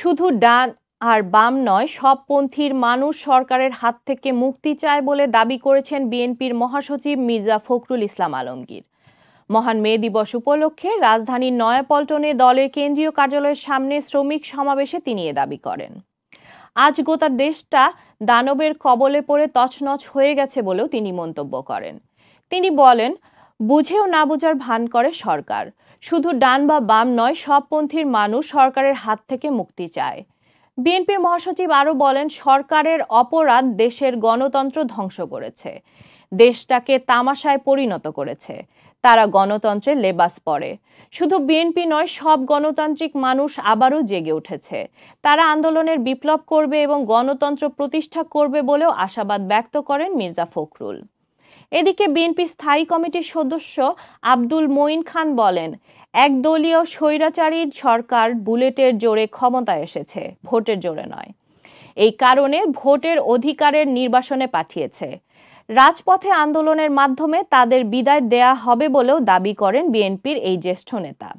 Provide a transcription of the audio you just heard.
শুধু ডান আর বাম নয় সব পন্থীর মানুষ সরকারের হাত থেকে মুক্তি চায় বলে দাবি করেছেন বিএনপির মহাসচিব মির্জা ফখরুল ইসলাম আলমগীর মহান মে দিবস উপলক্ষে রাজধানীর নয়াপল্টনে দলের কেন্দ্রীয় কার্যালয়ের সামনে শ্রমিক সমাবেশে তিনি এ দাবি করেন আজ গোটা দেশটা দানবের কবলে পড়ে তছনছ হয়ে গেছে বলেও তিনি মন্তব্য করেন তিনি বলেন বুঝেও না বোঝার ভান করে সরকার শুধু ডান বা বাম নয় সবপন্থীর মানুষ সরকারের হাত থেকে মুক্তি চায় বিএনপির মহাসচিব আরও বলেন সরকারের অপরাধ দেশের গণতন্ত্র ধ্বংস করেছে দেশটাকে তামাশায় পরিণত করেছে তারা গণতন্ত্রের লেবাস পড়ে শুধু বিএনপি নয় সব গণতান্ত্রিক মানুষ আবারও জেগে উঠেছে তারা আন্দোলনের বিপ্লব করবে এবং গণতন্ত্র প্রতিষ্ঠা করবে বলেও আশাবাদ ব্যক্ত করেন মির্জা ফখরুল এদিকে বিএনপি স্থায়ী কমিটির সদস্য আব্দুল মঈন খান বলেন একদলীয় স্বৈরাচারীর সরকার বুলেটের জোরে ক্ষমতা এসেছে ভোটের জোরে নয় এই কারণে ভোটের অধিকারের নির্বাসনে পাঠিয়েছে রাজপথে আন্দোলনের মাধ্যমে তাদের বিদায় দেয়া হবে বলেও দাবি করেন বিএনপির এই জ্যেষ্ঠ নেতা